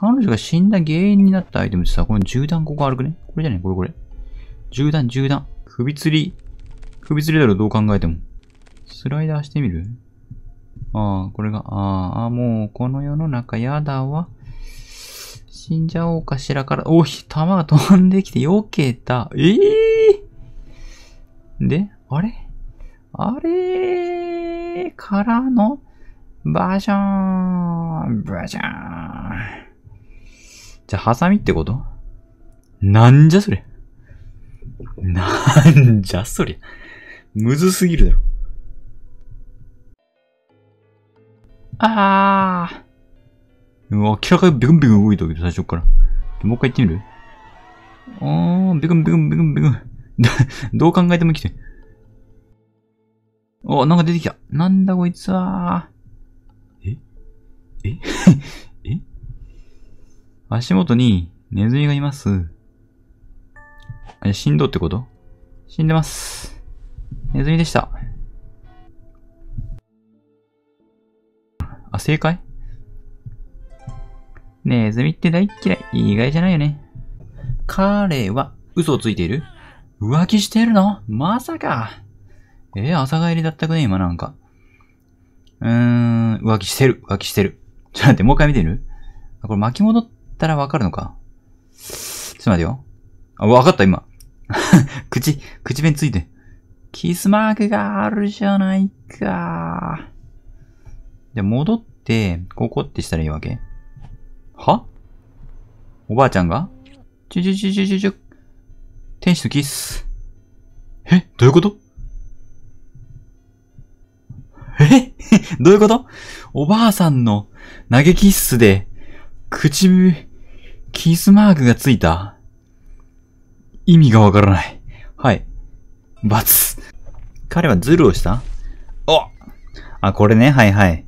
彼女が死んだ原因になったアイテムってさ、この銃弾ここ歩くねこれじゃねこれこれ。銃弾、銃弾。首吊り。首吊りだろ、どう考えても。スライダーしてみるああ、これが、ああ、もう、この世の中やだわ。死んじゃおうかしらから、おい、弾が飛んできて避けた。ええー、で、あれあれからの、バージョンバージョンじゃハサミってことなんじゃそれ。なんじゃそれ。むずすぎるだろ。あー。うわ、明らかにビクンビクン動いたけど、最初から。もう一回行ってみるあー、ビクンビクンビクンビクン。どう考えても来て。お、なんか出てきた。なんだこいつは。えええ足元にネズミがいます。あ、死んどってこと死んでます。ネズミでした。あ、正解ネズミって大嫌い。意外じゃないよね。彼は嘘をついている浮気してるのまさか。えー、朝帰りだったくね今なんか。うーん、浮気してる。浮気してる。ちょっと待って、もう一回見てるこれ巻き戻っったらわかるのかちょっと待てよ。あ、わかった、今。口、口弁ついて。キスマークがあるじゃないか。じゃ、戻って、ここってしたらいいわけはおばあちゃんがちゅちゅちゅちゅちゅちょ。天使とキス。えどういうことえ どういうことおばあさんの投げキッスで、口、キスマークがついた意味がわからない。はい。バツ。彼はズルをしたおあ、これね、はいはい。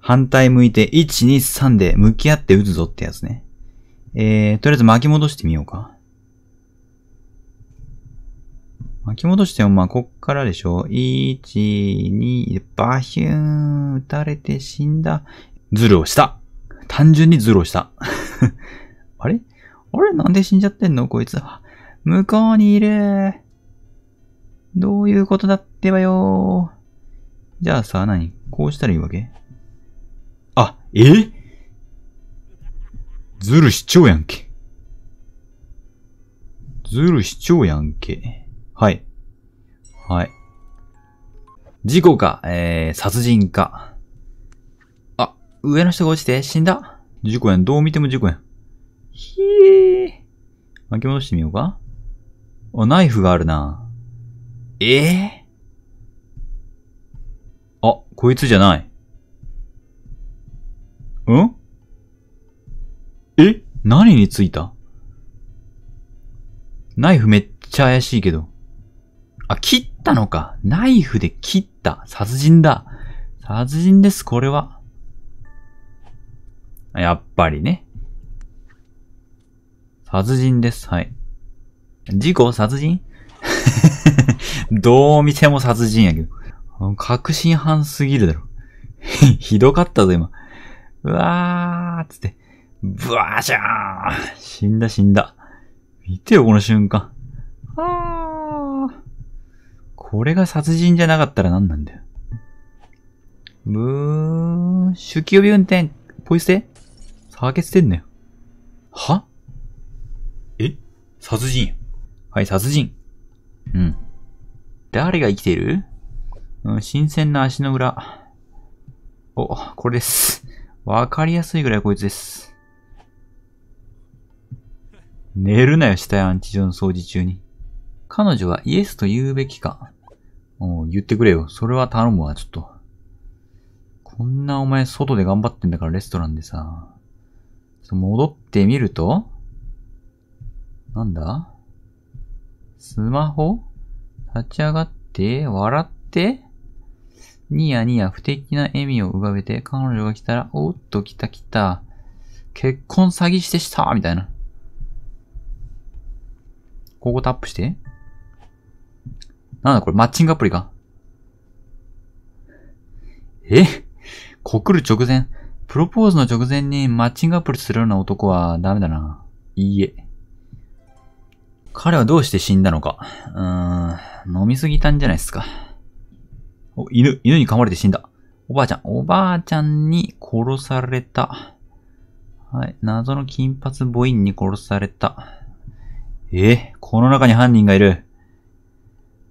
反対向いて、1、2、3で向き合って撃つぞってやつね。えー、とりあえず巻き戻してみようか。巻き戻しても、まあ、こっからでしょ。1、2、バヒューン、撃たれて死んだ。ズルをした。単純にズルをした。あれあれなんで死んじゃってんのこいつは。向こうにいる。どういうことだってばよじゃあさ、何こうしたらいいわけあ、えズル市長やんけ。ズル市長やんけ。はい。はい。事故か、えー、殺人か。あ、上の人が落ちて死んだ。事故やん。どう見ても事故やん。ひえ巻き戻してみようか。あ、ナイフがあるな。ええー、あ、こいつじゃない。んえ何についたナイフめっちゃ怪しいけど。あ、切ったのか。ナイフで切った。殺人だ。殺人です、これは。やっぱりね。殺人です。はい。事故殺人 どう見ても殺人やけど。確信犯すぎるだろ。ひどかったぞ、今。うわーつって。ブワーシャーン死んだ死んだ。見てよ、この瞬間。あー。これが殺人じゃなかったら何なんだよ。ブーン、酒気帯び運転、ポイ捨て酒捨てんのよ。は殺人。はい、殺人。うん。誰が生きているうん、新鮮な足の裏。お、これです。わかりやすいぐらいこいつです。寝るなよ、死体安置所の掃除中に。彼女はイエスと言うべきか。もう、言ってくれよ。それは頼むわ、ちょっと。こんなお前外で頑張ってんだからレストランでさ。ちょっと戻ってみるとなんだスマホ立ち上がって、笑ってニヤニヤ不敵な笑みを浮かべて、彼女が来たら、おっと来た来た。結婚詐欺してしたみたいな。ここタップして。なんだこれ、マッチングアプリか。え告る直前、プロポーズの直前にマッチングアプリするような男はダメだな。いいえ。彼はどうして死んだのか。うーん、飲みすぎたんじゃないですか。お、犬、犬に噛まれて死んだ。おばあちゃん、おばあちゃんに殺された。はい、謎の金髪母音に殺された。えこの中に犯人がいる。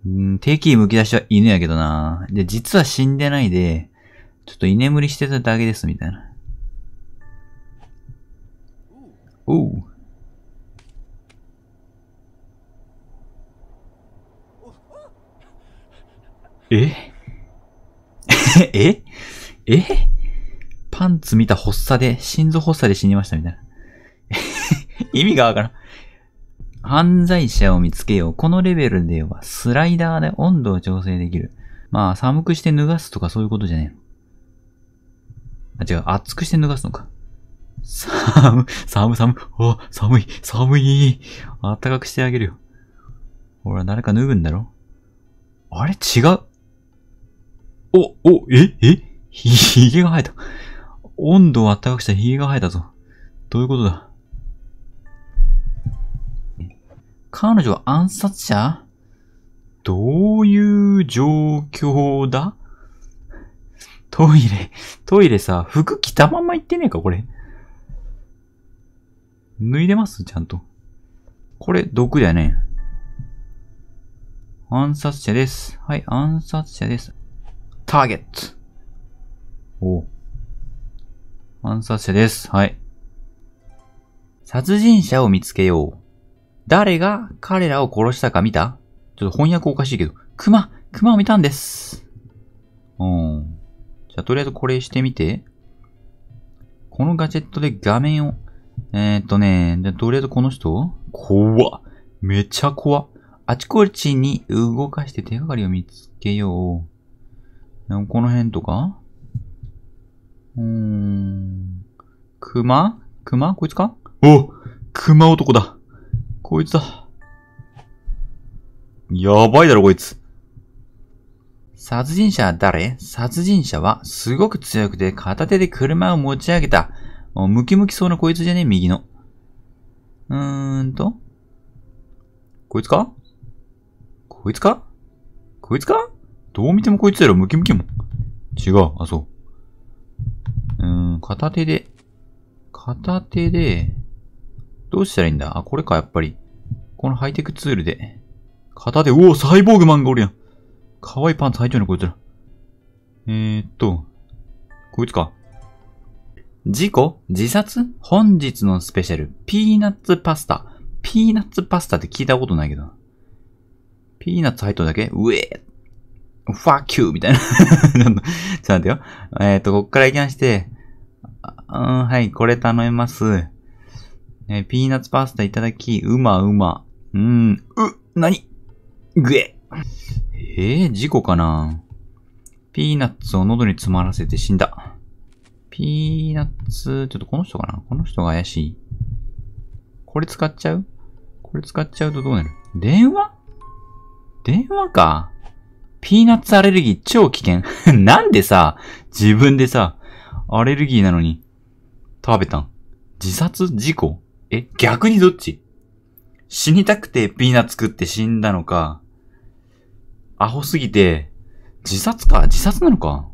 うん、敵意むき出しは犬やけどな。で、実は死んでないで、ちょっと居眠りしてただけです、みたいな。おう。え ええパンツ見た発作で、心臓発作で死にましたみたいな。意味がわからん。犯罪者を見つけよう。このレベルではスライダーで温度を調整できる。まあ、寒くして脱がすとかそういうことじゃねえの。あ、違う。熱くして脱がすのか。寒、寒、寒、お、寒い、寒い。暖かくしてあげるよ。ほら、誰か脱ぐんだろあれ違う。お、お、え、えひげが生えた。温度を暖かくしたひげが生えたぞ。どういうことだ彼女は暗殺者どういう状況だトイレ、トイレさ、服着たまま行ってねえか、これ。脱いでますちゃんと。これ、毒だよね。暗殺者です。はい、暗殺者です。ターゲット。お暗殺者です。はい。殺人者を見つけよう。誰が彼らを殺したか見たちょっと翻訳おかしいけど、熊熊を見たんです。うん。じゃあ、とりあえずこれしてみて。このガジェットで画面を、えー、っとね、じゃとりあえずこの人怖っ。めちゃ怖っ。あちこちに動かして手がかりを見つけよう。この辺とかうーん。熊熊こいつかお熊男だこいつだやばいだろこいつ殺人者は誰殺人者はすごく強くて片手で車を持ち上げた。ムキムキそうなこいつじゃね右の。うーんと。こいつかこいつかこいつかどう見てもこいつやろ、ムキムキも違う、あ、そう。うーん、片手で、片手で、どうしたらいいんだあ、これか、やっぱり。このハイテクツールで。片手、うお、サイボーグマンがおるやん。かわいいパンツ履いてるの、こいつら。えー、っと、こいつか。事故自殺本日のスペシャル、ピーナッツパスタ。ピーナッツパスタって聞いたことないけど。ピーナッツ入っただけうえーっ fuck you! みたいな ちょっと待ってよ。えっ、ー、と、こっから行きまして、うん、はい、これ頼みます。えー、ピーナッツパスタいただき、うまうま。うん、う、なにぐえ。えー、事故かなピーナッツを喉に詰まらせて死んだ。ピーナッツ、ちょっとこの人かなこの人が怪しい。これ使っちゃうこれ使っちゃうとどうなる電話電話か。ピーナッツアレルギー超危険。なんでさ、自分でさ、アレルギーなのに、食べたん自殺事故え、逆にどっち死にたくてピーナッツ食って死んだのか、アホすぎて、自殺か自殺なのか